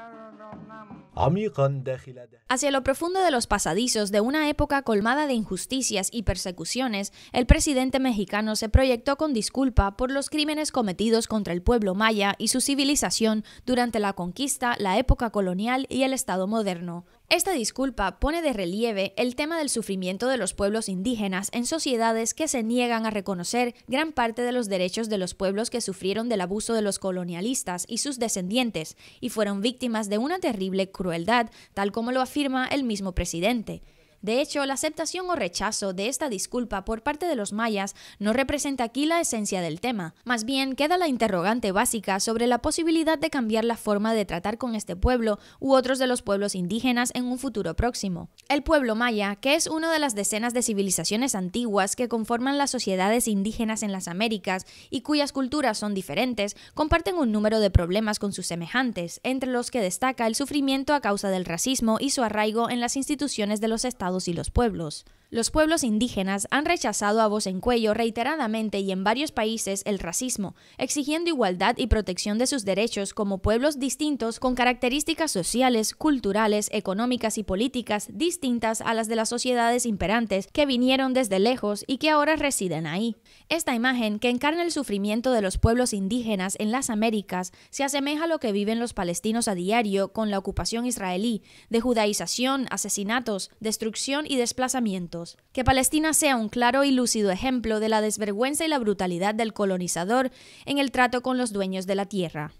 Sarah. Hacia lo profundo de los pasadizos de una época colmada de injusticias y persecuciones, el presidente mexicano se proyectó con disculpa por los crímenes cometidos contra el pueblo maya y su civilización durante la conquista, la época colonial y el Estado moderno. Esta disculpa pone de relieve el tema del sufrimiento de los pueblos indígenas en sociedades que se niegan a reconocer gran parte de los derechos de los pueblos que sufrieron del abuso de los colonialistas y sus descendientes y fueron víctimas de un una terrible crueldad, tal como lo afirma el mismo presidente. De hecho, la aceptación o rechazo de esta disculpa por parte de los mayas no representa aquí la esencia del tema. Más bien, queda la interrogante básica sobre la posibilidad de cambiar la forma de tratar con este pueblo u otros de los pueblos indígenas en un futuro próximo. El pueblo maya, que es una de las decenas de civilizaciones antiguas que conforman las sociedades indígenas en las Américas y cuyas culturas son diferentes, comparten un número de problemas con sus semejantes, entre los que destaca el sufrimiento a causa del racismo y su arraigo en las instituciones de los estados y los pueblos. Los pueblos indígenas han rechazado a voz en cuello reiteradamente y en varios países el racismo, exigiendo igualdad y protección de sus derechos como pueblos distintos con características sociales, culturales, económicas y políticas distintas a las de las sociedades imperantes que vinieron desde lejos y que ahora residen ahí. Esta imagen, que encarna el sufrimiento de los pueblos indígenas en las Américas, se asemeja a lo que viven los palestinos a diario con la ocupación israelí, de judaización, asesinatos, destrucción y desplazamiento. Que Palestina sea un claro y lúcido ejemplo de la desvergüenza y la brutalidad del colonizador en el trato con los dueños de la tierra.